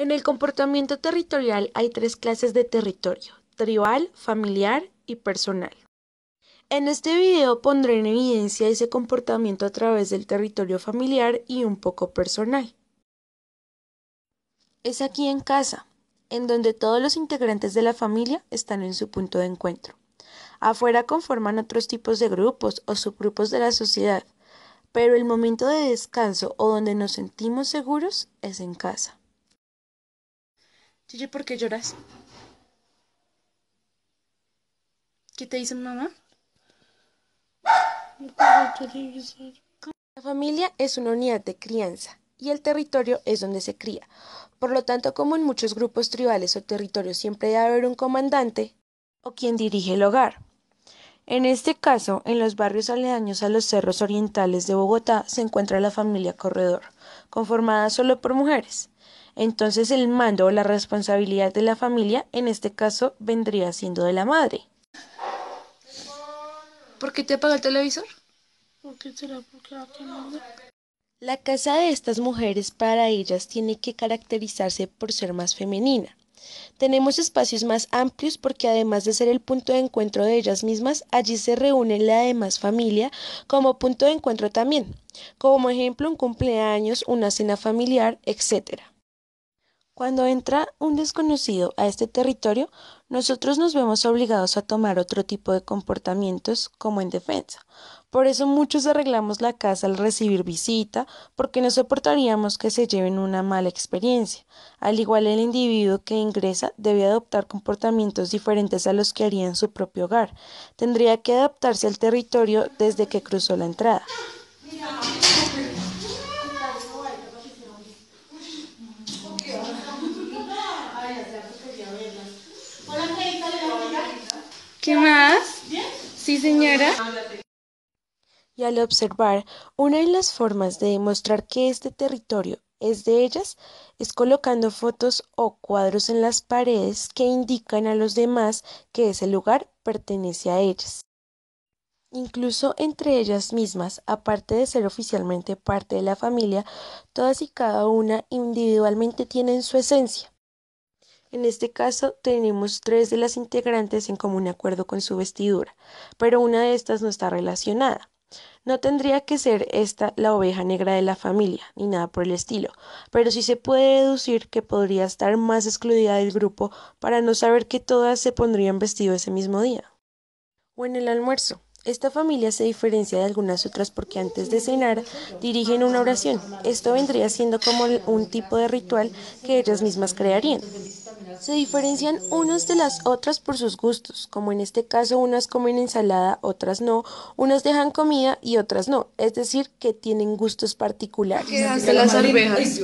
En el comportamiento territorial hay tres clases de territorio, tribal, familiar y personal. En este video pondré en evidencia ese comportamiento a través del territorio familiar y un poco personal. Es aquí en casa, en donde todos los integrantes de la familia están en su punto de encuentro. Afuera conforman otros tipos de grupos o subgrupos de la sociedad, pero el momento de descanso o donde nos sentimos seguros es en casa. ¿por qué lloras? ¿Qué te dice mamá? La familia es una unidad de crianza y el territorio es donde se cría. Por lo tanto, como en muchos grupos tribales o territorios siempre debe haber un comandante o quien dirige el hogar. En este caso, en los barrios aledaños a los cerros orientales de Bogotá se encuentra la familia Corredor, conformada solo por mujeres. Entonces el mando o la responsabilidad de la familia en este caso vendría siendo de la madre. ¿Por qué te apaga el televisor? la La casa de estas mujeres para ellas tiene que caracterizarse por ser más femenina. Tenemos espacios más amplios porque además de ser el punto de encuentro de ellas mismas, allí se reúne la demás familia como punto de encuentro también, como ejemplo un cumpleaños, una cena familiar, etcétera. Cuando entra un desconocido a este territorio, nosotros nos vemos obligados a tomar otro tipo de comportamientos como en defensa. Por eso muchos arreglamos la casa al recibir visita, porque no soportaríamos que se lleven una mala experiencia. Al igual el individuo que ingresa debe adoptar comportamientos diferentes a los que haría en su propio hogar. Tendría que adaptarse al territorio desde que cruzó la entrada. ¿Qué más? Sí, señora. Y al observar, una de las formas de demostrar que este territorio es de ellas es colocando fotos o cuadros en las paredes que indican a los demás que ese lugar pertenece a ellas. Incluso entre ellas mismas, aparte de ser oficialmente parte de la familia, todas y cada una individualmente tienen su esencia. En este caso, tenemos tres de las integrantes en común acuerdo con su vestidura, pero una de estas no está relacionada. No tendría que ser esta la oveja negra de la familia, ni nada por el estilo, pero sí se puede deducir que podría estar más excluida del grupo para no saber que todas se pondrían vestido ese mismo día. O en el almuerzo. Esta familia se diferencia de algunas otras porque antes de cenar dirigen una oración. Esto vendría siendo como un tipo de ritual que ellas mismas crearían. Se diferencian unas de las otras por sus gustos, como en este caso unas comen ensalada, otras no, unas dejan comida y otras no, es decir, que tienen gustos particulares. las